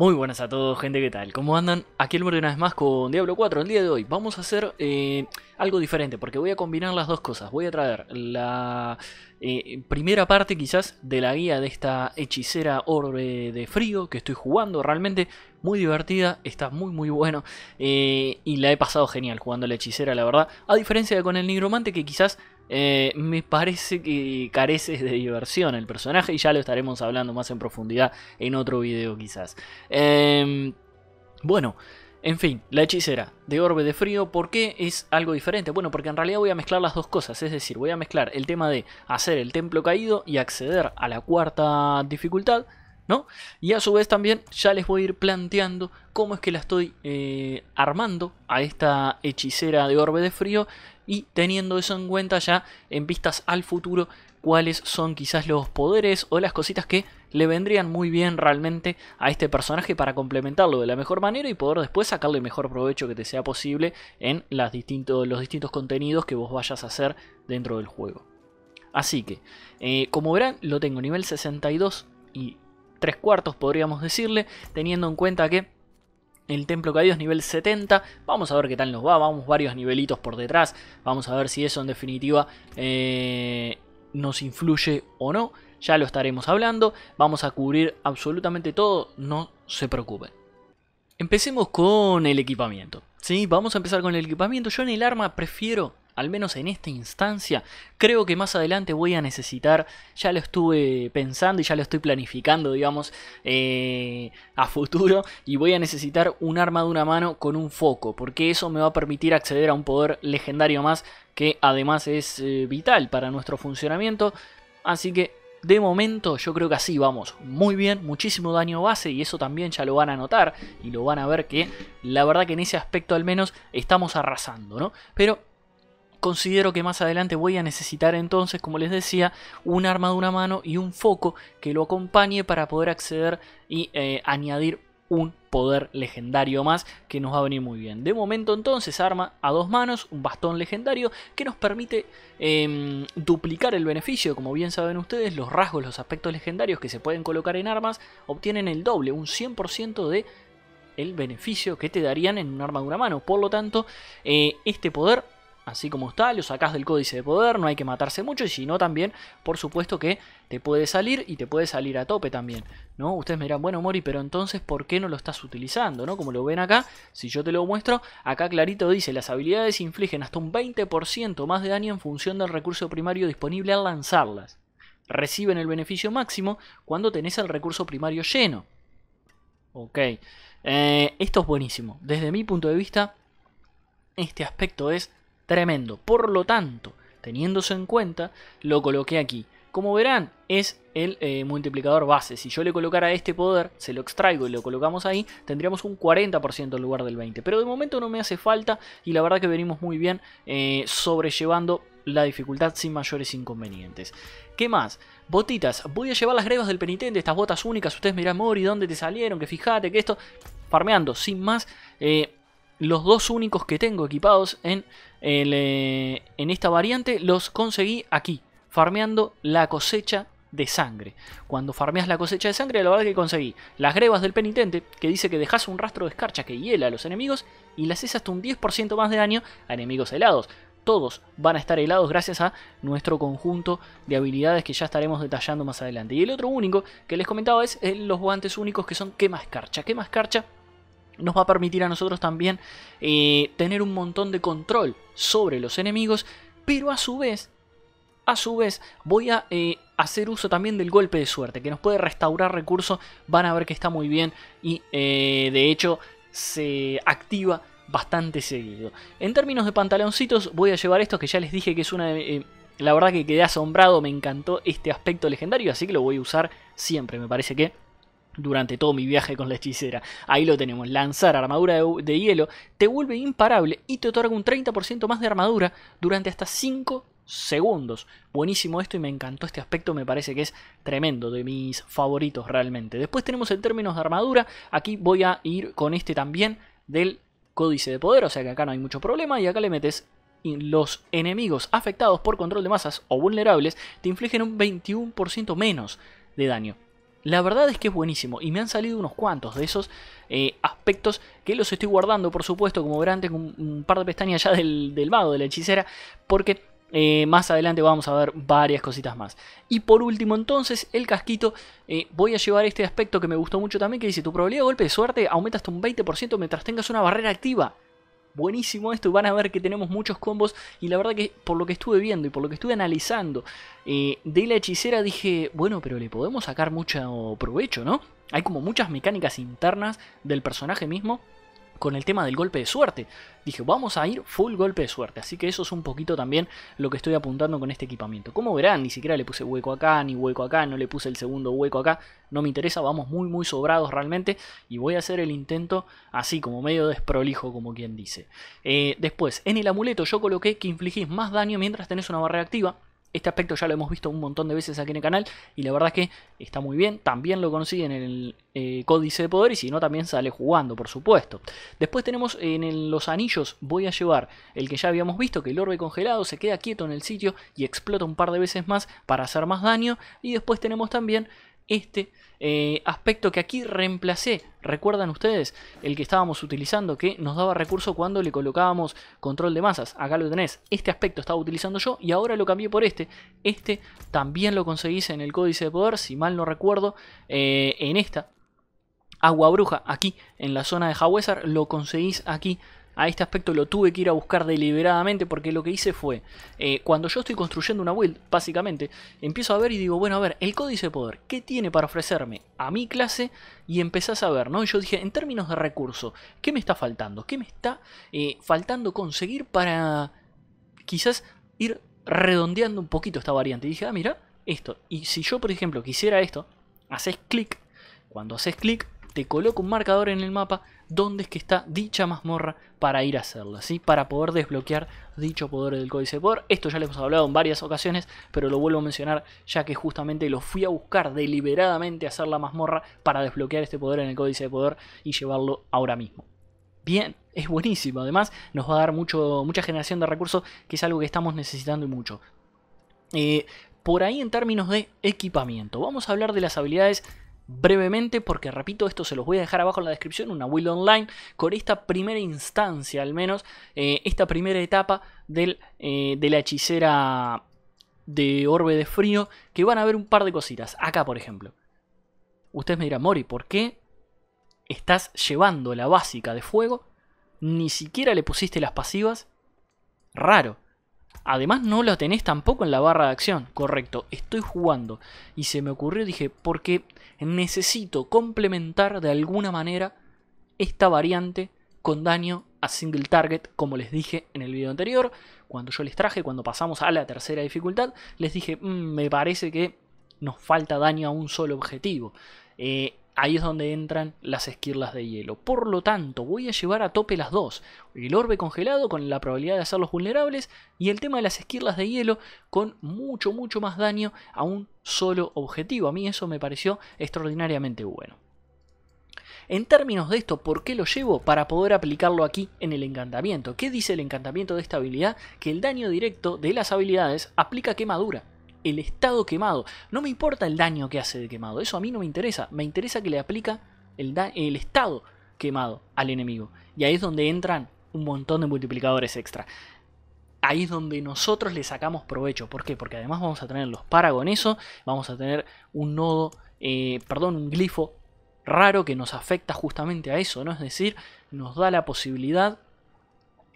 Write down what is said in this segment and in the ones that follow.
Muy buenas a todos, gente, ¿qué tal? ¿Cómo andan? Aquí el de una vez más con Diablo 4. El día de hoy vamos a hacer eh, algo diferente, porque voy a combinar las dos cosas. Voy a traer la eh, primera parte, quizás, de la guía de esta hechicera orbe de frío que estoy jugando. Realmente muy divertida, está muy muy bueno eh, y la he pasado genial jugando la hechicera, la verdad. A diferencia de con el nigromante que quizás eh, me parece que carece de diversión el personaje y ya lo estaremos hablando más en profundidad en otro video quizás. Em, bueno, en fin, la hechicera de Orbe de Frío, ¿por qué es algo diferente? Bueno, porque en realidad voy a mezclar las dos cosas, es decir, voy a mezclar el tema de hacer el templo caído y acceder a la cuarta dificultad, ¿no? Y a su vez también ya les voy a ir planteando cómo es que la estoy eh, armando a esta hechicera de Orbe de Frío y teniendo eso en cuenta ya en vistas al futuro cuáles son quizás los poderes o las cositas que le vendrían muy bien realmente a este personaje para complementarlo de la mejor manera y poder después sacarle el mejor provecho que te sea posible en los distintos contenidos que vos vayas a hacer dentro del juego. Así que, eh, como verán, lo tengo nivel 62 y 3 cuartos podríamos decirle, teniendo en cuenta que el templo caído es nivel 70. Vamos a ver qué tal nos va. Vamos varios nivelitos por detrás. Vamos a ver si eso en definitiva eh, nos influye o no. Ya lo estaremos hablando. Vamos a cubrir absolutamente todo. No se preocupen. Empecemos con el equipamiento. ¿sí? Vamos a empezar con el equipamiento. Yo en el arma prefiero al menos en esta instancia, creo que más adelante voy a necesitar, ya lo estuve pensando y ya lo estoy planificando, digamos, eh, a futuro, y voy a necesitar un arma de una mano con un foco, porque eso me va a permitir acceder a un poder legendario más que además es eh, vital para nuestro funcionamiento, así que de momento yo creo que así vamos muy bien, muchísimo daño base y eso también ya lo van a notar y lo van a ver que la verdad que en ese aspecto al menos estamos arrasando, ¿no? Pero Considero que más adelante voy a necesitar entonces, como les decía, un arma de una mano y un foco que lo acompañe para poder acceder y eh, añadir un poder legendario más que nos va a venir muy bien. De momento entonces arma a dos manos, un bastón legendario que nos permite em, duplicar el beneficio. Como bien saben ustedes, los rasgos, los aspectos legendarios que se pueden colocar en armas obtienen el doble, un 100% de el beneficio que te darían en un arma de una mano. Por lo tanto, eh, este poder así como está, lo sacás del códice de poder, no hay que matarse mucho, y si no también, por supuesto que te puede salir y te puede salir a tope también, ¿no? Ustedes me dirán, bueno Mori, pero entonces ¿por qué no lo estás utilizando, no? Como lo ven acá, si yo te lo muestro, acá clarito dice, las habilidades infligen hasta un 20% más de daño en función del recurso primario disponible al lanzarlas. Reciben el beneficio máximo cuando tenés el recurso primario lleno. Ok, eh, esto es buenísimo. Desde mi punto de vista, este aspecto es tremendo. Por lo tanto, teniéndose en cuenta, lo coloqué aquí. Como verán, es el eh, multiplicador base. Si yo le colocara este poder, se lo extraigo y lo colocamos ahí, tendríamos un 40% en lugar del 20%. Pero de momento no me hace falta y la verdad que venimos muy bien eh, sobrellevando la dificultad sin mayores inconvenientes. ¿Qué más? Botitas. Voy a llevar las grebas del penitente, estas botas únicas. Ustedes me Mori, ¿dónde te salieron? Que fíjate que esto... Farmeando, sin más. Eh, los dos únicos que tengo equipados en, eh, en esta variante los conseguí aquí, farmeando la cosecha de sangre. Cuando farmeas la cosecha de sangre, la verdad que conseguí las grebas del penitente, que dice que dejas un rastro de escarcha que hiela a los enemigos y las haces hasta un 10% más de daño a enemigos helados. Todos van a estar helados gracias a nuestro conjunto de habilidades que ya estaremos detallando más adelante. Y el otro único que les comentaba es eh, los guantes únicos que son quema escarcha. Quema escarcha nos va a permitir a nosotros también eh, tener un montón de control sobre los enemigos, pero a su vez, a su vez voy a eh, hacer uso también del golpe de suerte, que nos puede restaurar recursos, van a ver que está muy bien y eh, de hecho se activa bastante seguido. En términos de pantaloncitos voy a llevar estos que ya les dije que es una de... la verdad que quedé asombrado, me encantó este aspecto legendario, así que lo voy a usar siempre, me parece que durante todo mi viaje con la hechicera. Ahí lo tenemos, lanzar armadura de, hielo te vuelve imparable y te otorga un 30% más de armadura durante hasta 5 segundos. Buenísimo esto y me encantó este aspecto, me parece que es tremendo, de mis favoritos realmente. Después tenemos en términos de armadura, aquí voy a ir con este también del códice de poder, o sea que acá no hay mucho problema y acá le metes los enemigos afectados por control de masas o vulnerables te infligen un 21% menos de daño. La verdad es que es buenísimo y me han salido unos cuantos de esos eh, aspectos que los estoy guardando, por supuesto, como verán un, par de pestañas ya del, del de la hechicera, porque eh, más adelante vamos a ver varias cositas más. Y por último entonces, el casquito, eh, voy a llevar este aspecto que me gustó mucho también, que dice tu probabilidad de golpe de suerte aumenta hasta un 20% mientras tengas una barrera activa buenísimo esto. Van a ver que tenemos muchos combos. Y la verdad que por lo que estuve viendo y por lo que estuve analizando eh, de la hechicera dije, bueno, pero le podemos sacar mucho provecho, ¿no? Hay como muchas mecánicas internas del personaje mismo con el tema del golpe de suerte. Dije, vamos a ir full golpe de suerte. Así que eso es un poquito también lo que estoy apuntando con este equipamiento. Como verán, ni siquiera le puse hueco acá, ni hueco acá, no le puse el segundo hueco acá. No me interesa, vamos muy muy sobrados realmente. Y voy a hacer el intento así, como medio desprolijo, como quien dice. Eh, después, en el amuleto yo coloqué que infligís más daño mientras tenés una barra activa. Este aspecto ya lo hemos visto un montón de veces aquí en el canal y la verdad es que está muy bien. También lo consigue en el eh, códice de poder y si no también sale jugando, por supuesto. Después tenemos en los anillos, voy a llevar el que ya habíamos visto, que el orbe congelado se queda quieto en el sitio y explota un par de veces más para hacer más daño. Y después tenemos también este eh, aspecto que aquí reemplacé. Recuerdan ustedes el que estábamos utilizando que nos daba recurso cuando le colocábamos control de masas. Acá lo tenés. Este aspecto estaba utilizando yo y ahora lo cambié por este. Este también lo conseguís en el códice de poder, si mal no recuerdo, eh, en esta. Agua bruja, aquí en la zona de Hawesar, lo conseguís aquí a este aspecto lo tuve que ir a buscar deliberadamente porque lo que hice fue, eh, cuando yo estoy construyendo una build, básicamente, empiezo a ver y digo, bueno, a ver, el códice de poder, ¿qué tiene para ofrecerme a mi clase? Y empezás a ver, ¿no? Y yo dije, en términos de recurso, ¿qué me está faltando? ¿Qué me está eh, faltando conseguir para quizás ir redondeando un poquito esta variante? Y dije, ah, mira, esto. Y si yo, por ejemplo, quisiera esto, haces clic. Cuando haces clic, te coloco un marcador en el mapa donde es que está dicha mazmorra para ir a hacerla, ¿sí? Para poder desbloquear dicho poder del códice de poder. Esto ya les hemos hablado en varias ocasiones, pero lo vuelvo a mencionar ya que justamente lo fui a buscar deliberadamente a hacer la mazmorra para desbloquear este poder en el códice de poder y llevarlo ahora mismo. Bien, es buenísimo. Además, nos va a dar mucho, mucha generación de recursos, que es algo que estamos necesitando mucho. Eh, por ahí en términos de equipamiento, vamos a hablar de las habilidades brevemente porque repito esto se los voy a dejar abajo en la descripción una build online con esta primera instancia al menos eh, esta primera etapa eh, de la hechicera de orbe de frío que van a ver un par de cositas acá por ejemplo ustedes me dirán Mori ¿por qué estás llevando la básica de fuego ni siquiera le pusiste las pasivas raro Además no lo tenés tampoco en la barra de acción. Correcto, estoy jugando. Y se me ocurrió, dije, porque necesito complementar de alguna manera esta variante con daño a single target, como les dije en el video anterior. Cuando yo les traje, cuando pasamos a la tercera dificultad, les dije, mm, me parece que nos falta daño a un solo objetivo. Eh, Ahí es donde entran las esquirlas de hielo. Por lo tanto, voy a llevar a tope las dos. El orbe congelado con la probabilidad de hacerlos vulnerables y el tema de las esquirlas de hielo con mucho, mucho más daño a un solo objetivo. A mí eso me pareció extraordinariamente bueno. En términos de esto, ¿por qué lo llevo? Para poder aplicarlo aquí en el encantamiento. ¿Qué dice el encantamiento de esta habilidad? Que el daño directo de las habilidades aplica quemadura el estado quemado. No me importa el daño que hace de quemado, eso a mí no me interesa. Me interesa que le aplica el, el estado quemado al enemigo. Y ahí es donde entran un montón de multiplicadores extra. Ahí es donde nosotros le sacamos provecho. ¿Por qué? Porque además vamos a tener los paragonesos, vamos a tener un nodo, eh, perdón, un glifo raro que nos afecta justamente a eso, ¿no? Es decir, nos da la posibilidad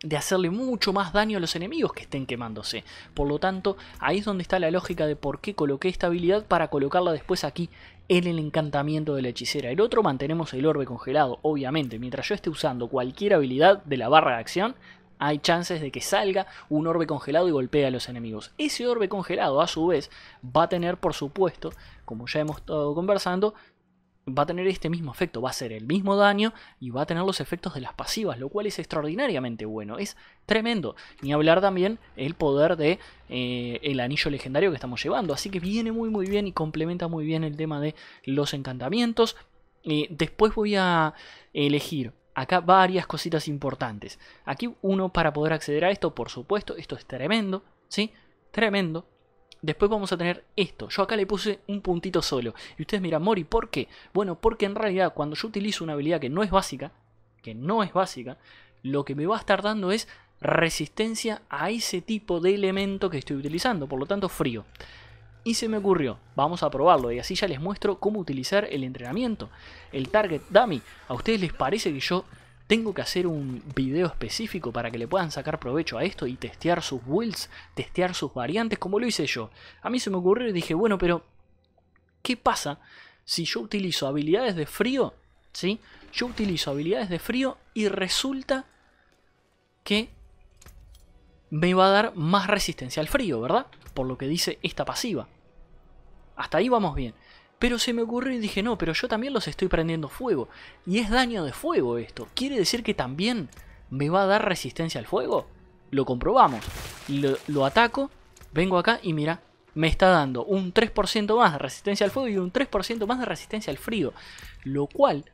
de hacerle mucho más daño a los enemigos que estén quemándose. Por lo tanto, ahí es donde está la lógica de por qué coloqué esta habilidad para colocarla después aquí en el encantamiento de la hechicera. El otro mantenemos el orbe congelado, obviamente. Mientras yo esté usando cualquier habilidad de la barra de acción, hay chances de que salga un orbe congelado y golpee a los enemigos. Ese orbe congelado, a su vez, va a tener, por supuesto, como ya hemos estado conversando, va a tener este mismo efecto, va a ser el mismo daño y va a tener los efectos de las pasivas, lo cual es extraordinariamente bueno, es tremendo. Ni hablar también el poder de eh, el anillo legendario que estamos llevando, así que viene muy muy bien y complementa muy bien el tema de los encantamientos. Eh, después voy a elegir acá varias cositas importantes. Aquí uno para poder acceder a esto, por supuesto, esto es tremendo, ¿sí? Tremendo. Después vamos a tener esto. Yo acá le puse un puntito solo. Y ustedes miran, Mori, ¿por qué? Bueno, porque en realidad cuando yo utilizo una habilidad que no es básica, que no es básica, lo que me va a estar dando es resistencia a ese tipo de elemento que estoy utilizando, por lo tanto frío. Y se me ocurrió, vamos a probarlo y así ya les muestro cómo utilizar el entrenamiento. El target dummy, ¿a ustedes les parece que yo tengo que hacer un video específico para que le puedan sacar provecho a esto y testear sus builds, testear sus variantes, como lo hice yo. A mí se me ocurrió y dije, bueno, pero ¿qué pasa si yo utilizo habilidades de frío? ¿Sí? Yo utilizo habilidades de frío y resulta que me va a dar más resistencia al frío, ¿verdad? Por lo que dice esta pasiva. Hasta ahí vamos bien. Pero se me ocurrió y dije, no, pero yo también los estoy prendiendo fuego. Y es daño de fuego esto. ¿Quiere decir que también me va a dar resistencia al fuego? Lo comprobamos. Lo, ataco, vengo acá y mira, me está dando un 3% más de resistencia al fuego y un 3% más de resistencia al frío. Lo cual,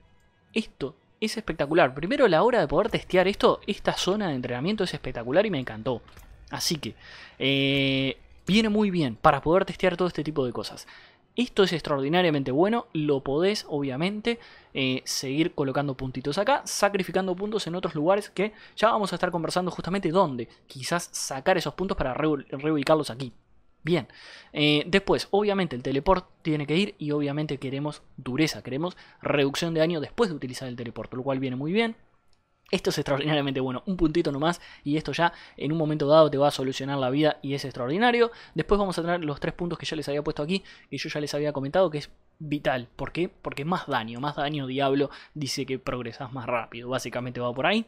esto es espectacular. Primero la hora de poder testear esto, esta zona de entrenamiento es espectacular y me encantó. Así que, eh, viene muy bien para poder testear todo este tipo de cosas. Esto es extraordinariamente bueno, lo podés obviamente eh, seguir colocando puntitos acá, sacrificando puntos en otros lugares que ya vamos a estar conversando justamente dónde quizás sacar esos puntos para reubicarlos aquí. Bien, eh, después, obviamente el teleport tiene que ir y obviamente queremos dureza, queremos reducción de daño después de utilizar el teleport, lo cual viene muy bien. Esto es extraordinariamente bueno, un puntito nomás y esto ya en un momento dado te va a solucionar la vida y es extraordinario. Después vamos a tener los tres puntos que ya les había puesto aquí, que yo ya les había comentado, que es vital. ¿Por qué? Porque más daño, más daño Diablo dice que progresas más rápido, básicamente va por ahí.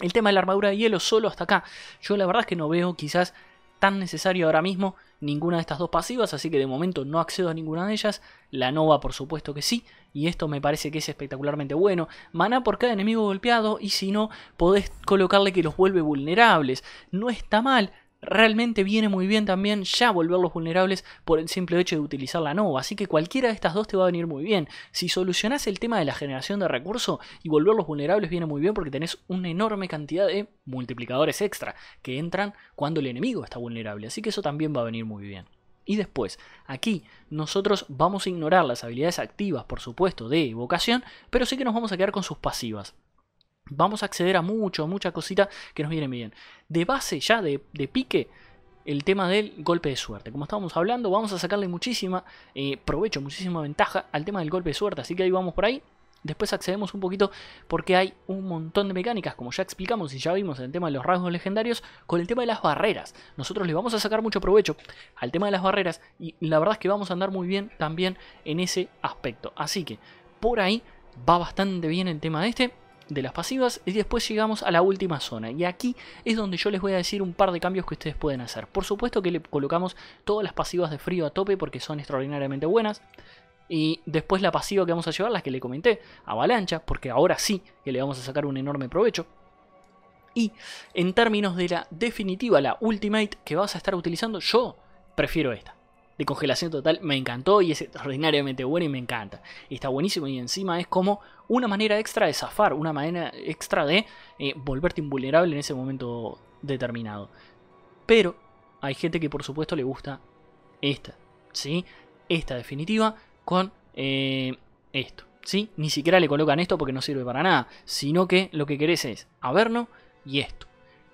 El tema de la armadura de hielo solo hasta acá. Yo la verdad es que no veo quizás tan necesario ahora mismo ninguna de estas dos pasivas, así que de momento no accedo a ninguna de ellas. La Nova por supuesto que sí, y esto me parece que es espectacularmente bueno. Mana por cada enemigo golpeado y si no, podés colocarle que los vuelve vulnerables. No está mal, realmente viene muy bien también ya volverlos vulnerables por el simple hecho de utilizar la NOVA. Así que cualquiera de estas dos te va a venir muy bien. Si solucionas el tema de la generación de recursos y volverlos vulnerables viene muy bien porque tenés una enorme cantidad de multiplicadores extra que entran cuando el enemigo está vulnerable. Así que eso también va a venir muy bien. Y después, aquí nosotros vamos a ignorar las habilidades activas, por supuesto, de evocación, pero sí que nos vamos a quedar con sus pasivas vamos a acceder a mucho, mucha cosita que nos viene bien. De base ya, de, pique, el tema del golpe de suerte. Como estábamos hablando, vamos a sacarle muchísima eh, provecho, muchísima ventaja al tema del golpe de suerte. Así que ahí vamos por ahí. Después accedemos un poquito porque hay un montón de mecánicas, como ya explicamos y ya vimos en el tema de los rasgos legendarios, con el tema de las barreras. Nosotros le vamos a sacar mucho provecho al tema de las barreras y la verdad es que vamos a andar muy bien también en ese aspecto. Así que por ahí va bastante bien el tema de este de las pasivas y después llegamos a la última zona y aquí es donde yo les voy a decir un par de cambios que ustedes pueden hacer por supuesto que le colocamos todas las pasivas de frío a tope porque son extraordinariamente buenas y después la pasiva que vamos a llevar, las que le comenté, avalancha, porque ahora sí que le vamos a sacar un enorme provecho. Y en términos de la definitiva, la ultimate que vas a estar utilizando, yo prefiero esta de congelación total me encantó y es extraordinariamente bueno y me encanta. está buenísimo y encima es como una manera extra de zafar, una manera extra de eh, volverte invulnerable en ese momento determinado. Pero hay gente que por supuesto le gusta esta, ¿sí? Esta definitiva con eh, esto, ¿sí? Ni siquiera le colocan esto porque no sirve para nada, sino que lo que querés es Averno y esto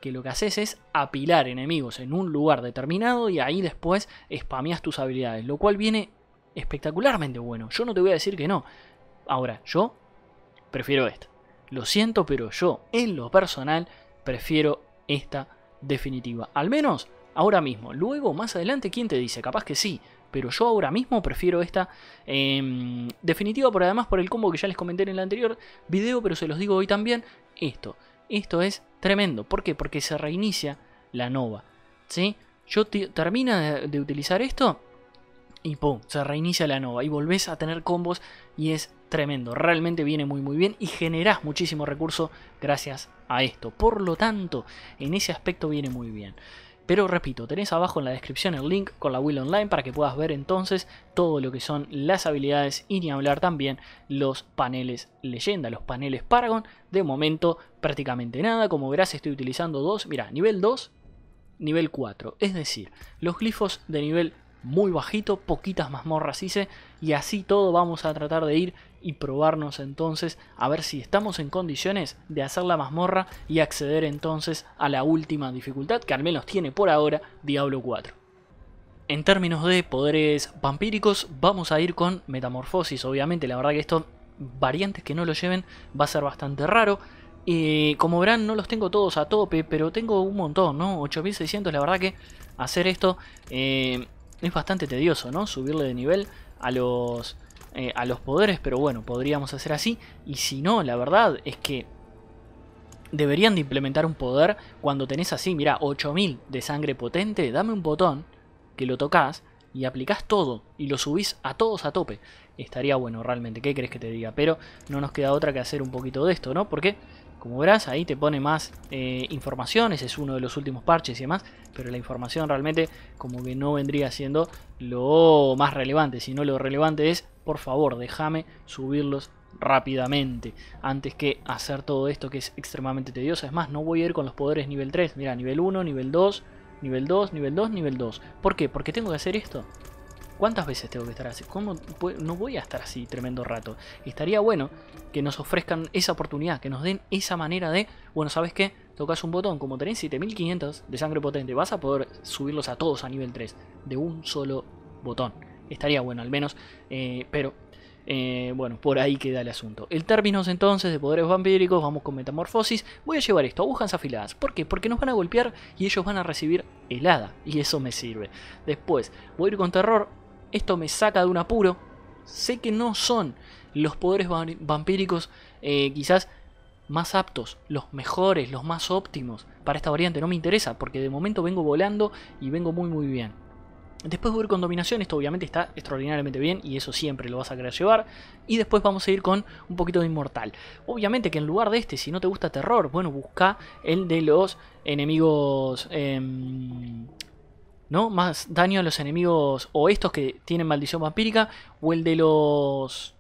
que lo que haces es apilar enemigos en un lugar determinado y ahí después spameas tus habilidades, lo cual viene espectacularmente bueno. Yo no te voy a decir que no. Ahora, yo prefiero esta. Lo siento, pero yo, en lo personal, prefiero esta definitiva. Al menos ahora mismo. Luego, más adelante, ¿quién te dice? Capaz que sí. Pero yo ahora mismo prefiero esta em, definitiva, por además por el combo que ya les comenté en el anterior video, pero se los digo hoy también. Esto, esto es tremendo. ¿Por qué? Porque se reinicia la nova. ¿sí? Yo termina de, utilizar esto y pum, se reinicia la nova y volvés a tener combos y es tremendo, realmente viene muy muy bien y generás muchísimo recurso gracias a esto. Por lo tanto, en ese aspecto viene muy bien. Pero repito, tenés abajo en la descripción el link con la Will Online para que puedas ver entonces todo lo que son las habilidades y ni hablar también los paneles leyenda, los paneles Paragon. De momento prácticamente nada, como verás estoy utilizando dos, mira, nivel 2, nivel 4. Es decir, los glifos de nivel muy bajito, poquitas mazmorras hice y así todo vamos a tratar de ir y probarnos entonces a ver si estamos en condiciones de hacer la mazmorra y acceder entonces a la última dificultad que al menos tiene por ahora Diablo 4. En términos de poderes vampíricos vamos a ir con metamorfosis, obviamente la verdad que esto. variantes que no lo lleven va a ser bastante raro. y eh, como verán, no los tengo todos a tope, pero tengo un montón, ¿no? 8600, la verdad que hacer esto eh, es bastante tedioso, ¿no? Subirle de nivel a los, eh, a los poderes, pero bueno, podríamos hacer así. Y si no, la verdad es que deberían de implementar un poder cuando tenés así, mira, 8000 de sangre potente, dame un botón que lo tocas y aplicás todo y lo subís a todos a tope. Estaría bueno realmente, ¿qué crees que te diga? Pero no nos queda otra que hacer un poquito de esto, ¿no? Porque como verás, ahí te pone más eh, información, ese es uno de los últimos parches y demás, pero la información realmente como que no vendría siendo lo más relevante, sino lo relevante es, por favor, déjame subirlos rápidamente antes que hacer todo esto que es extremadamente tedioso. Es más, no voy a ir con los poderes nivel 3, mira, nivel 1, nivel 2, nivel 2, nivel 2, nivel 2. ¿Por qué? Porque tengo que hacer esto. ¿Cuántas veces tengo que estar así? ¿Cómo no voy a estar así tremendo rato? Estaría bueno que nos ofrezcan esa oportunidad, que nos den esa manera de, bueno, ¿sabes qué? Tocas un botón, como tenés 7500 de sangre potente, vas a poder subirlos a todos a nivel 3 de un solo botón. Estaría bueno, al menos, eh, pero eh, bueno, por ahí queda el asunto. El términos entonces de poderes vampíricos, vamos con metamorfosis. Voy a llevar esto, agujas afiladas. ¿Por qué? Porque nos van a golpear y ellos van a recibir helada. Y eso me sirve. Después, voy a ir con terror esto me saca de un apuro. Sé que no son los poderes vampíricos eh, quizás más aptos, los mejores, los más óptimos para esta variante. No me interesa porque de momento vengo volando y vengo muy muy bien. Después voy a ir con dominación, esto obviamente está extraordinariamente bien y eso siempre lo vas a querer llevar. Y después vamos a ir con un poquito de inmortal. Obviamente que en lugar de este, si no te gusta terror, bueno, busca el de los enemigos em, ¿no? Más daño a los enemigos o estos que tienen maldición vampírica o el de los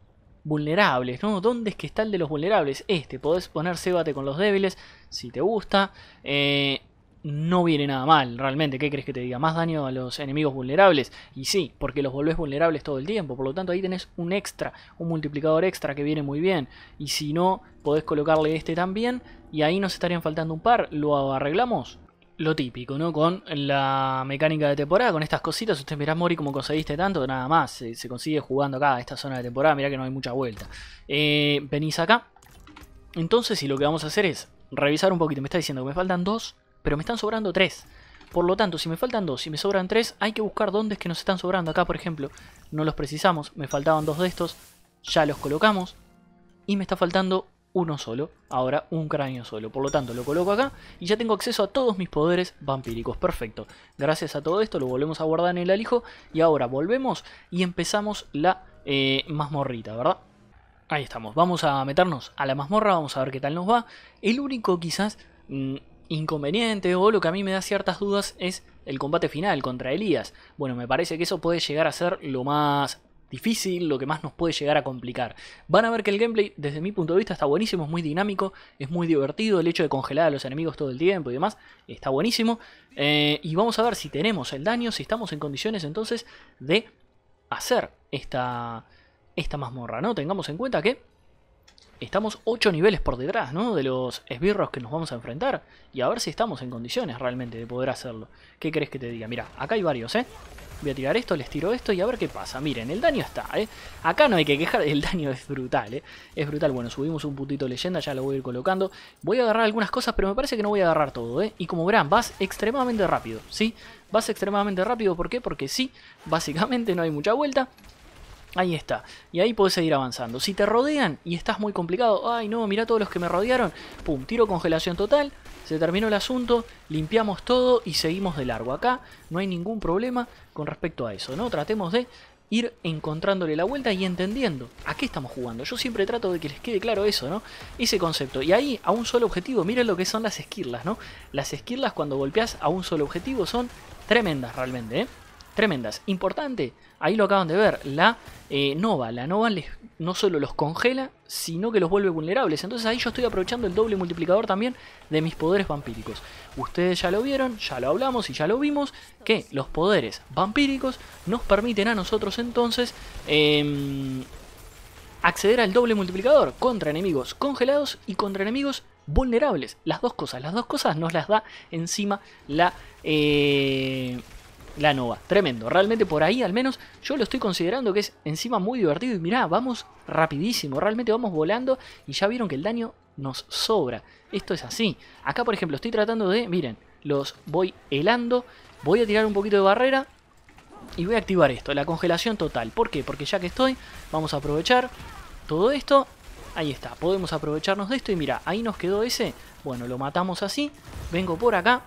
vulnerables, ¿no? ¿Dónde es que está el de los vulnerables? Este, podés poner cébate con los débiles si te gusta. Eh, no viene nada mal, realmente. ¿Qué crees que te diga? Más daño a los enemigos vulnerables. Y sí, porque los volvés vulnerables todo el tiempo. Por lo tanto, ahí tenés un extra, un multiplicador extra que viene muy bien. Y si no, podés colocarle este también. Y ahí nos estarían faltando un par. ¿Lo arreglamos? lo típico, ¿no? Con la mecánica de temporada, con estas cositas. Usted mirá, Mori, cómo conseguiste tanto, nada más. Se, consigue jugando acá, esta zona de temporada. Mirá que no hay mucha vuelta. Eh, venís acá. Entonces, si lo que vamos a hacer es revisar un poquito. Me está diciendo que me faltan dos, pero me están sobrando tres. Por lo tanto, si me faltan dos y si me sobran tres, hay que buscar dónde es que nos están sobrando. Acá, por ejemplo, no los precisamos. Me faltaban dos de estos. Ya los colocamos. Y me está faltando uno solo, ahora un cráneo solo. Por lo tanto, lo coloco acá y ya tengo acceso a todos mis poderes vampíricos. Perfecto. Gracias a todo esto lo volvemos a guardar en el alijo y ahora volvemos y empezamos la eh, mazmorrita, ¿verdad? Ahí estamos. Vamos a meternos a la mazmorra, vamos a ver qué tal nos va. El único quizás mm, inconveniente o lo que a mí me da ciertas dudas es el combate final contra Elías. Bueno, me parece que eso puede llegar a ser lo más difícil, lo que más nos puede llegar a complicar. Van a ver que el gameplay, desde mi punto de vista, está buenísimo, es muy dinámico, es muy divertido, el hecho de congelar a los enemigos todo el tiempo y demás, está buenísimo. Eh, y vamos a ver si tenemos el daño, si estamos en condiciones entonces de hacer esta, esta mazmorra, ¿no? Tengamos en cuenta que estamos 8 niveles por detrás, ¿no? De los esbirros que nos vamos a enfrentar. Y a ver si estamos en condiciones realmente de poder hacerlo. ¿Qué crees que te diga? Mira, acá hay varios, ¿eh? Voy a tirar esto, les tiro esto y a ver qué pasa. Miren, el daño está, ¿eh? Acá no hay que quejar, el daño es brutal, ¿eh? Es brutal. Bueno, subimos un puntito leyenda, ya lo voy a ir colocando. Voy a agarrar algunas cosas, pero me parece que no voy a agarrar todo, ¿eh? Y como verán, vas extremadamente rápido, ¿sí? Vas extremadamente rápido, ¿por qué? Porque sí, básicamente no hay mucha vuelta. Ahí está. Y ahí puedes seguir avanzando. Si te rodean y estás muy complicado, ay no, mira todos los que me rodearon. Pum, tiro congelación total, se terminó el asunto, limpiamos todo y seguimos de largo. Acá no hay ningún problema con respecto a eso, ¿no? Tratemos de ir encontrándole la vuelta y entendiendo a qué estamos jugando. Yo siempre trato de que les quede claro eso, ¿no? Ese concepto. Y ahí, a un solo objetivo, miren lo que son las esquirlas, ¿no? Las esquirlas cuando golpeas a un solo objetivo son tremendas realmente, ¿eh? tremendas. Importante, ahí lo acaban de ver, la eh, Nova. La Nova no solo los congela, sino que los vuelve vulnerables. Entonces ahí yo estoy aprovechando el doble multiplicador también de mis poderes vampíricos. Ustedes ya lo vieron, ya lo hablamos y ya lo vimos, que los poderes vampíricos nos permiten a nosotros entonces... Em, acceder al doble multiplicador contra enemigos congelados y contra enemigos vulnerables. Las dos cosas, las dos cosas nos las da encima la eh, la Nova. Tremendo. Realmente por ahí al menos yo lo estoy considerando que es encima muy divertido. Y mirá, vamos rapidísimo. Realmente vamos volando y ya vieron que el daño nos sobra. Esto es así. Acá por ejemplo estoy tratando de... Miren, los voy helando. Voy a tirar un poquito de barrera. Y voy a activar esto, la congelación total. ¿Por qué? Porque ya que estoy, vamos a aprovechar todo esto. Ahí está, podemos aprovecharnos de esto. Y mira, ahí nos quedó ese. Bueno, lo matamos así. Vengo por acá.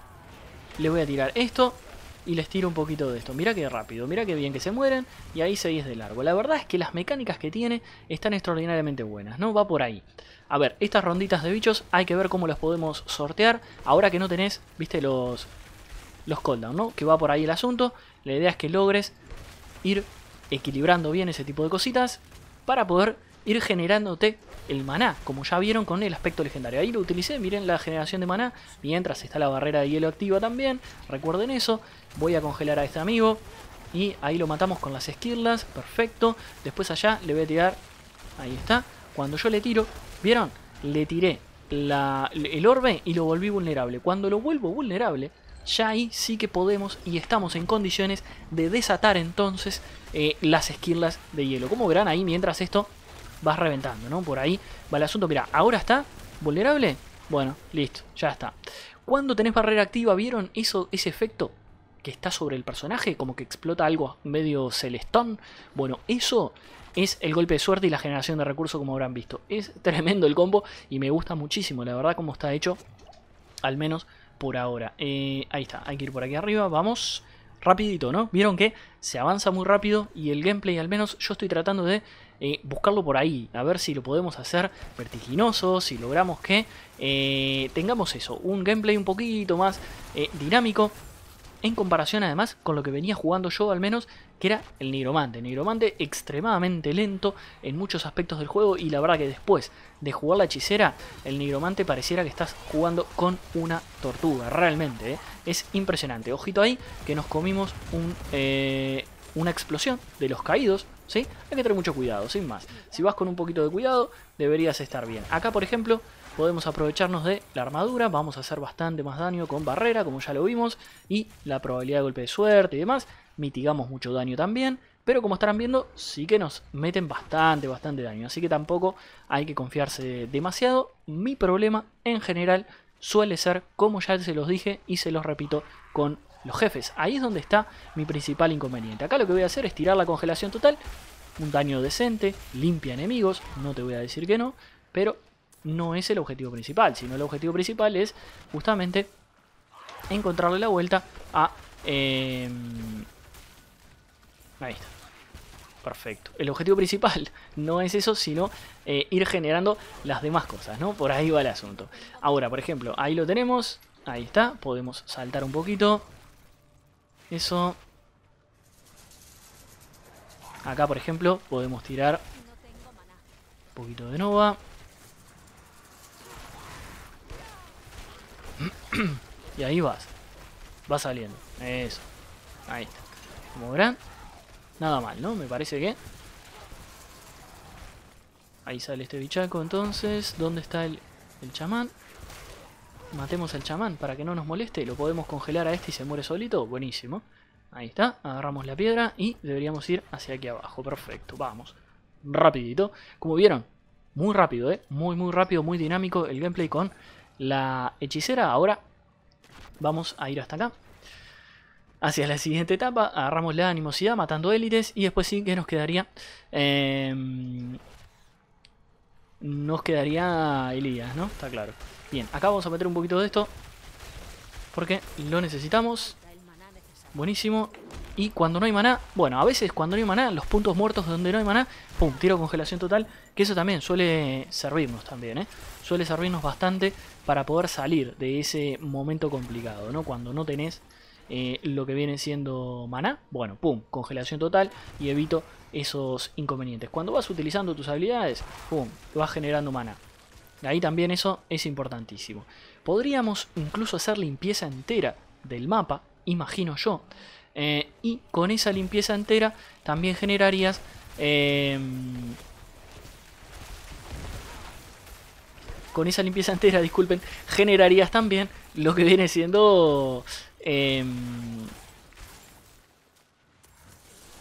Le voy a tirar esto y les tiro un poquito de esto. Mira qué rápido, mira qué bien que se mueren y ahí se seguís de largo. La verdad es que las mecánicas que tiene están extraordinariamente buenas, ¿no? Va por ahí. A ver, estas ronditas de bichos hay que ver cómo las podemos sortear. Ahora que no tenés, viste, los, los cooldown, ¿no? Que va por ahí el asunto. La idea es que logres ir equilibrando bien ese tipo de cositas para poder ir generándote el maná, como ya vieron con el aspecto legendario. Ahí lo utilicé, miren la generación de maná, mientras está la barrera de hielo activa también, recuerden eso. Voy a congelar a este amigo y ahí lo matamos con las esquirlas, perfecto. Después allá le voy a tirar, ahí está. Cuando yo le tiro, ¿vieron? Le tiré el orbe y lo volví vulnerable. Cuando lo vuelvo vulnerable, ya ahí sí que podemos y estamos en condiciones de desatar entonces eh, las esquirlas de hielo. Como verán ahí mientras esto vas reventando, ¿no? Por ahí va el asunto. Mira, ahora está vulnerable. Bueno, listo, ya está. Cuando tenés barrera activa, ¿vieron eso, ese efecto que está sobre el personaje? Como que explota algo medio celestón. Bueno, eso es el golpe de suerte y la generación de recursos, como habrán visto. Es tremendo el combo y me gusta muchísimo, la verdad, cómo está hecho. Al menos por ahora. Eh, ahí está, hay que ir por aquí arriba, vamos rapidito, ¿no? Vieron que se avanza muy rápido y el gameplay al menos yo estoy tratando de eh, buscarlo por ahí, a ver si lo podemos hacer vertiginoso, si logramos que eh, tengamos eso, un gameplay un poquito más eh, dinámico. En comparación además con lo que venía jugando yo al menos, que era el nigromante. nigromante extremadamente lento en muchos aspectos del juego y la verdad que después de jugar la hechicera, el nigromante pareciera que estás jugando con una tortuga, realmente. Es impresionante. Ojito ahí que nos comimos un, una explosión de los caídos, hay que tener mucho cuidado, sin más. Si vas con un poquito de cuidado, deberías estar bien. Acá, por ejemplo, podemos aprovecharnos de la armadura, vamos a hacer bastante más daño con barrera, como ya lo vimos, y la probabilidad de golpe de suerte y demás, mitigamos mucho daño también, pero como estarán viendo, sí que nos meten bastante, bastante daño, así que tampoco hay que confiarse demasiado. Mi problema, en general, suele ser, como ya se los dije y se los repito, con los jefes. Ahí es donde está mi principal inconveniente. Acá lo que voy a hacer es tirar la congelación total, un daño decente, limpia enemigos, no te voy a decir que no, pero no es el objetivo principal, sino el objetivo principal es justamente encontrarle la vuelta a... Em, ahí está. Perfecto. El objetivo principal no es eso, sino eh, ir generando las demás cosas, ¿no? Por ahí va el asunto. Ahora, por ejemplo, ahí lo tenemos. Ahí está. Podemos saltar un poquito. Eso. Acá, por ejemplo, podemos tirar un poquito de Nova. y ahí vas. Va saliendo. Eso. Ahí está. Como verán, nada mal, ¿no? Me parece que... Ahí sale este bichaco, entonces. ¿Dónde está el, el chamán? matemos al chamán para que no nos moleste y lo podemos congelar a este y se muere solito, buenísimo. Ahí está, agarramos la piedra y deberíamos ir hacia aquí abajo, perfecto, vamos. Rapidito, como vieron, muy rápido, ¿eh? Muy, muy rápido, muy dinámico el gameplay con la hechicera. Ahora vamos a ir hasta acá. Hacia la siguiente etapa, agarramos la animosidad matando élites y después sí que nos quedaría... Em, nos quedaría Elías, ¿no? Está claro. Bien, acá vamos a meter un poquito de esto. Porque lo necesitamos. Buenísimo. Y cuando no hay maná, bueno, a veces cuando no hay maná, los puntos muertos donde no hay maná, pum, tiro congelación total, que eso también suele servirnos también, ¿eh? Suele servirnos bastante para poder salir de ese momento complicado, ¿no? Cuando no tenés eh, lo que viene siendo maná, bueno, pum, congelación total y evito esos inconvenientes. Cuando vas utilizando tus habilidades, pum, vas generando maná. Ahí también eso es importantísimo. Podríamos incluso hacer limpieza entera del mapa, imagino yo. Eh, y con esa limpieza entera también generarías... Eh, con esa limpieza entera, disculpen, generarías también lo que viene siendo... Eh,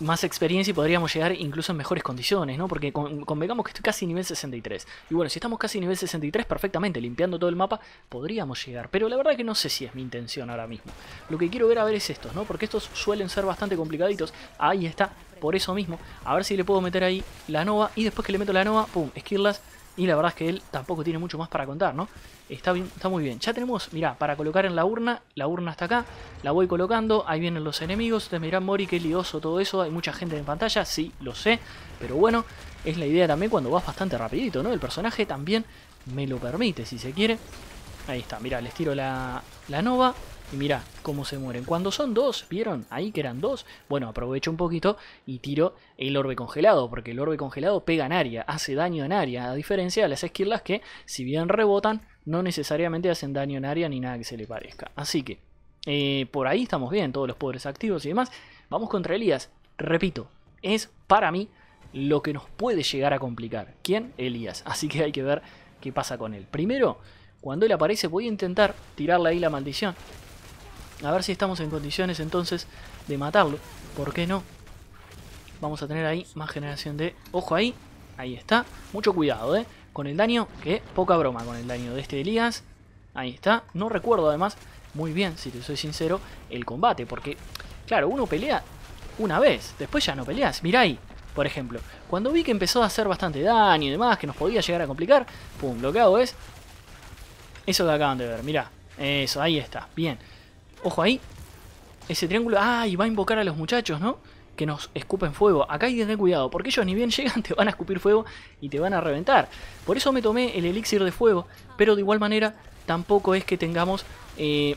más experiencia y podríamos llegar incluso en mejores condiciones, ¿no? Porque convengamos que estoy casi nivel 63. Y bueno, si estamos casi nivel 63, perfectamente, limpiando todo el mapa, podríamos llegar. Pero la verdad que no sé si es mi intención ahora mismo. Lo que quiero ver a ver es estos, ¿no? Porque estos suelen ser bastante complicaditos. Ahí está, por eso mismo. A ver si le puedo meter ahí la nova. Y después que le meto la nova, pum, esquirlas y la verdad es que él tampoco tiene mucho más para contar, ¿no? Está, bien, está muy bien. Ya tenemos, mirá, para colocar en la urna. La urna está acá. La voy colocando. Ahí vienen los enemigos. Ustedes mirá, Mori, qué lioso todo eso. Hay mucha gente en pantalla. Sí, lo sé. Pero bueno, es la idea también cuando vas bastante rapidito, ¿no? El personaje también me lo permite, si se quiere. Ahí está, mirá, les tiro la, la nova. Y mira cómo se mueren. Cuando son dos, ¿vieron? Ahí que eran dos. Bueno, aprovecho un poquito y tiro el orbe congelado, porque el orbe congelado pega en área, hace daño en área, a diferencia de las esquirlas que, si bien rebotan, no necesariamente hacen daño en área ni nada que se le parezca. Así que, eh, por ahí estamos bien, todos los poderes activos y demás. Vamos contra Elías. Repito, es para mí lo que nos puede llegar a complicar. ¿Quién? Elías. Así que hay que ver qué pasa con él. Primero, cuando él aparece voy a intentar tirarle ahí la maldición. A ver si estamos en condiciones entonces de matarlo. ¿Por qué no? Vamos a tener ahí más generación de... Ojo ahí. Ahí está. Mucho cuidado, ¿eh? Con el daño, que poca broma con el daño de este Elías. Ahí está. No recuerdo además muy bien, si te soy sincero, el combate. Porque, claro, uno pelea una vez. Después ya no peleas. Mirá ahí, por ejemplo. Cuando vi que empezó a hacer bastante daño y demás, que nos podía llegar a complicar. Pum, lo que hago es... Eso que acaban de ver, mirá. Eso, ahí está. Bien. Ojo ahí. Ese triángulo... Ah, y va a invocar a los muchachos, ¿no? Que nos escupen fuego. Acá hay que tener cuidado, porque ellos ni bien llegan te van a escupir fuego y te van a reventar. Por eso me tomé el elixir de fuego, pero de igual manera tampoco es que tengamos eh,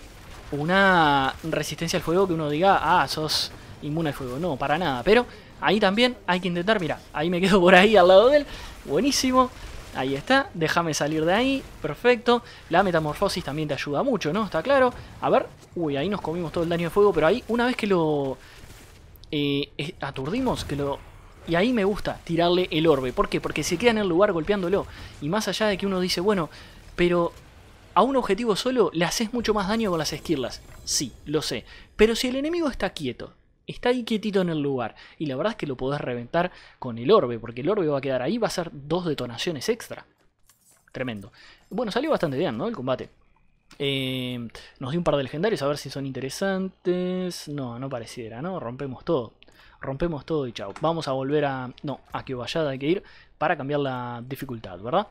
una resistencia al fuego que uno diga, ah, sos inmune al fuego. No, para nada, pero ahí también hay que intentar, mira, ahí me quedo por ahí al lado de él. Buenísimo. Ahí está, déjame salir de ahí, perfecto. La metamorfosis también te ayuda mucho, ¿no? Está claro. A ver, uy, ahí nos comimos todo el daño de fuego, pero ahí una vez que lo eh, aturdimos, que lo... Y ahí me gusta tirarle el orbe. ¿Por qué? Porque se queda en el lugar golpeándolo. Y más allá de que uno dice, bueno, pero a un objetivo solo le haces mucho más daño con las esquirlas. Sí, lo sé. Pero si el enemigo está quieto, está ahí quietito en el lugar. Y la verdad es que lo podés reventar con el orbe, porque el orbe va a quedar ahí, va a ser dos detonaciones extra. Tremendo. Bueno, salió bastante bien, ¿no? El combate. Eh, nos dio un par de legendarios, a ver si son interesantes. No, no pareciera, ¿no? Rompemos todo. Rompemos todo y chao. Vamos a volver a... No, a que vayada hay que ir para cambiar la dificultad, ¿verdad?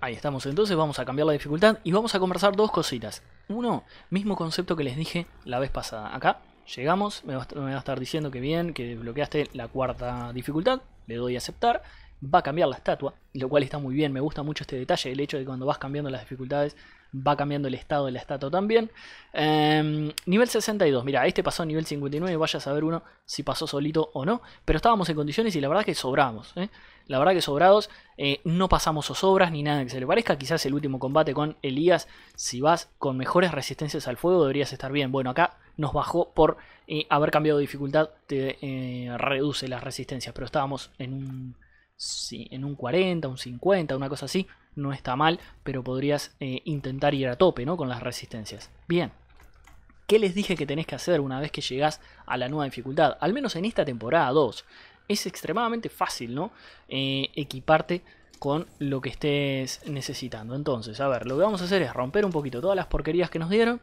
Ahí estamos entonces, vamos a cambiar la dificultad y vamos a conversar dos cositas. Uno, mismo concepto que les dije la vez pasada. Acá Llegamos, me va, a estar diciendo que bien, que bloqueaste la cuarta dificultad. Le doy a aceptar. Va a cambiar la estatua, lo cual está muy bien. Me gusta mucho este detalle, el hecho de que cuando vas cambiando las dificultades va cambiando el estado de la estatua también. Em, nivel 62, mira, este pasó a nivel 59, vaya a saber uno si pasó solito o no, pero estábamos en condiciones y la verdad es que sobramos. ¿eh? La verdad que sobrados, eh, no pasamos zozobras ni nada que se le parezca. Quizás el último combate con Elías, si vas con mejores resistencias al fuego, deberías estar bien. Bueno, acá nos bajó por eh, haber cambiado de dificultad, te eh, reduce las resistencias, pero estábamos en un, en un 40, un 50, una cosa así. No está mal, pero podrías intentar ir a tope ¿no? con las resistencias. Bien, ¿Qué les dije que tenés que hacer una vez que llegás a la nueva dificultad? Al menos en esta temporada 2 es extremadamente fácil, ¿no? Eh, equiparte con lo que estés necesitando. Entonces, a ver, lo que vamos a hacer es romper un poquito todas las porquerías que nos dieron.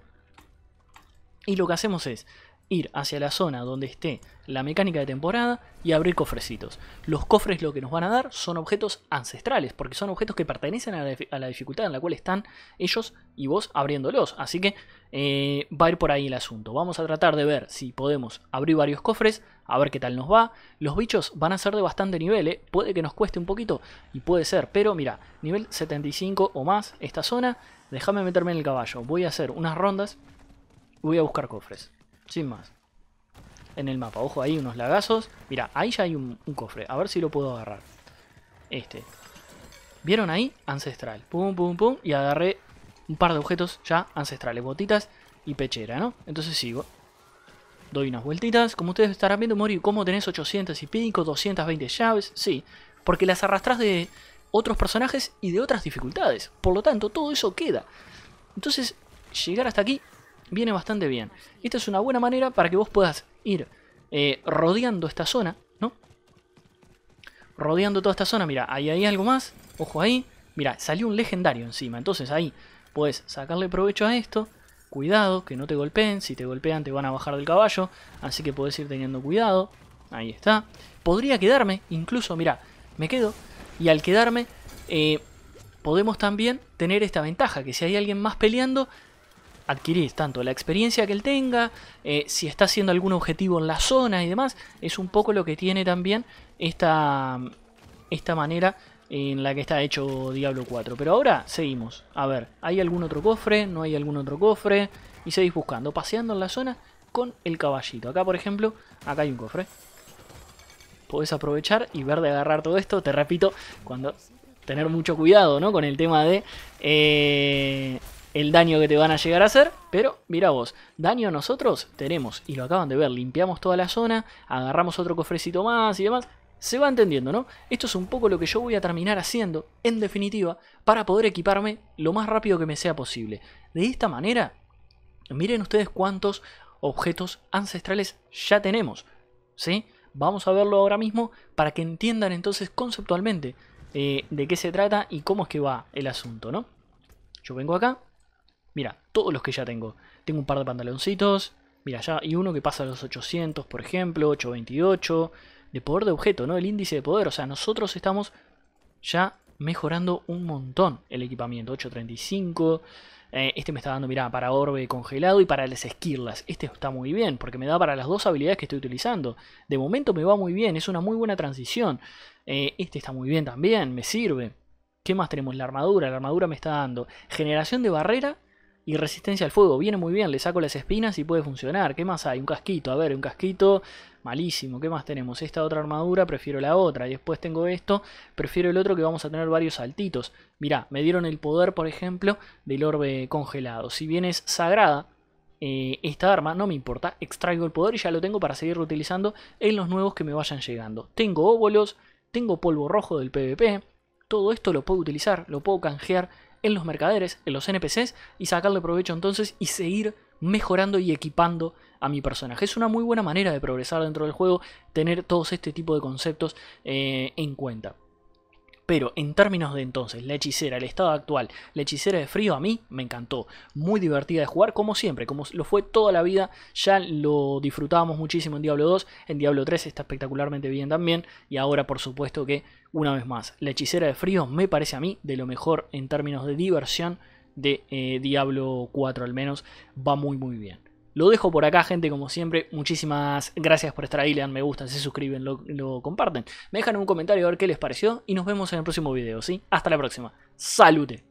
Y lo que hacemos es ir hacia la zona donde esté la mecánica de temporada y abrir cofrecitos. Los cofres lo que nos van a dar son objetos ancestrales, porque son objetos que pertenecen a la, dificultad en la cual están ellos y vos abriéndolos. Así que eh, va a ir por ahí el asunto. Vamos a tratar de ver si podemos abrir varios cofres, a ver qué tal nos va. Los bichos van a ser de bastante nivel, eh. puede que nos cueste un poquito y puede ser, pero mira, nivel 75 o más esta zona. Déjame meterme en el caballo, voy a hacer unas rondas, voy a buscar cofres. Sin más. En el mapa. Ojo, ahí unos lagazos. Mira, ahí ya hay un, un, cofre. A ver si lo puedo agarrar. Este. ¿Vieron ahí? Ancestral. Pum, pum, pum. Y agarré un par de objetos ya ancestrales. Botitas y pechera, ¿no? Entonces sigo. Doy unas vueltitas. Como ustedes estarán viendo, Mori, ¿cómo tenés 800 y pico? 220 llaves. Sí. Porque las arrastrás de otros personajes y de otras dificultades. Por lo tanto, todo eso queda. Entonces, llegar hasta aquí viene bastante bien. Esta es una buena manera para que vos puedas ir eh, rodeando esta zona, ¿no? Rodeando toda esta zona, mira, ahí hay algo más, ojo ahí. Mira, salió un legendario encima, entonces ahí puedes sacarle provecho a esto. Cuidado, que no te golpeen, si te golpean te van a bajar del caballo, así que puedes ir teniendo cuidado. Ahí está. Podría quedarme, incluso, mira, me quedo. Y al quedarme, eh, podemos también tener esta ventaja, que si hay alguien más peleando, adquirís tanto la experiencia que él tenga, eh, si está haciendo algún objetivo en la zona y demás, es un poco lo que tiene también esta, esta manera en la que está hecho Diablo 4. Pero ahora seguimos. A ver, ¿hay algún otro cofre? ¿No hay algún otro cofre? Y seguís buscando, paseando en la zona con el caballito. Acá, por ejemplo, acá hay un cofre. Podés aprovechar y ver de agarrar todo esto. Te repito, cuando tener mucho cuidado ¿no? con el tema de... Eh, el daño que te van a llegar a hacer, pero mira vos, daño nosotros tenemos, y lo acaban de ver, limpiamos toda la zona, agarramos otro cofrecito más y demás, se va entendiendo, ¿no? Esto es un poco lo que yo voy a terminar haciendo, en definitiva, para poder equiparme lo más rápido que me sea posible. De esta manera, miren ustedes cuántos objetos ancestrales ya tenemos, ¿sí? Vamos a verlo ahora mismo para que entiendan entonces conceptualmente eh, de qué se trata y cómo es que va el asunto, ¿no? Yo vengo acá, Mira, todos los que ya tengo. Tengo un par de pantaloncitos. Mira, ya y uno que pasa a los 800, por ejemplo, 828. De poder de objeto, ¿no? El índice de poder. O sea, nosotros estamos ya mejorando un montón el equipamiento. 835. Eh, este me está dando, mira, para orbe congelado y para las esquirlas. Este está muy bien, porque me da para las dos habilidades que estoy utilizando. De momento me va muy bien, es una muy buena transición. Eh, este está muy bien también, me sirve. ¿Qué más tenemos? La armadura, la armadura me está dando. Generación de barrera y resistencia al fuego. Viene muy bien, le saco las espinas y puede funcionar. ¿Qué más hay? Un casquito, a ver, un casquito malísimo. ¿Qué más tenemos? Esta otra armadura, prefiero la otra. Y después tengo esto, prefiero el otro que vamos a tener varios saltitos. Mirá, me dieron el poder, por ejemplo, del orbe congelado. Si bien es sagrada, eh, esta arma, no me importa, extraigo el poder y ya lo tengo para seguir utilizando en los nuevos que me vayan llegando. Tengo óvulos, tengo polvo rojo del PvP, todo esto lo puedo utilizar, lo puedo canjear en los mercaderes, en los NPCs, y sacarle provecho entonces y seguir mejorando y equipando a mi personaje. Es una muy buena manera de progresar dentro del juego, tener todos este tipo de conceptos eh, en cuenta. Pero en términos de entonces, la hechicera, el estado actual, la hechicera de frío a mí me encantó. Muy divertida de jugar, como siempre, como lo fue toda la vida. Ya lo disfrutábamos muchísimo en Diablo 2, en Diablo 3 está espectacularmente bien también. Y ahora, por supuesto que, una vez más, la hechicera de frío me parece a mí de lo mejor en términos de diversión de eh, Diablo 4 al menos. Va muy muy bien. Lo dejo por acá, gente, como siempre. Muchísimas gracias por estar ahí. Le dan me gusta, se suscriben, lo, lo comparten. Me dejan un comentario a ver qué les pareció y nos vemos en el próximo video, ¿sí? Hasta la próxima. Salute.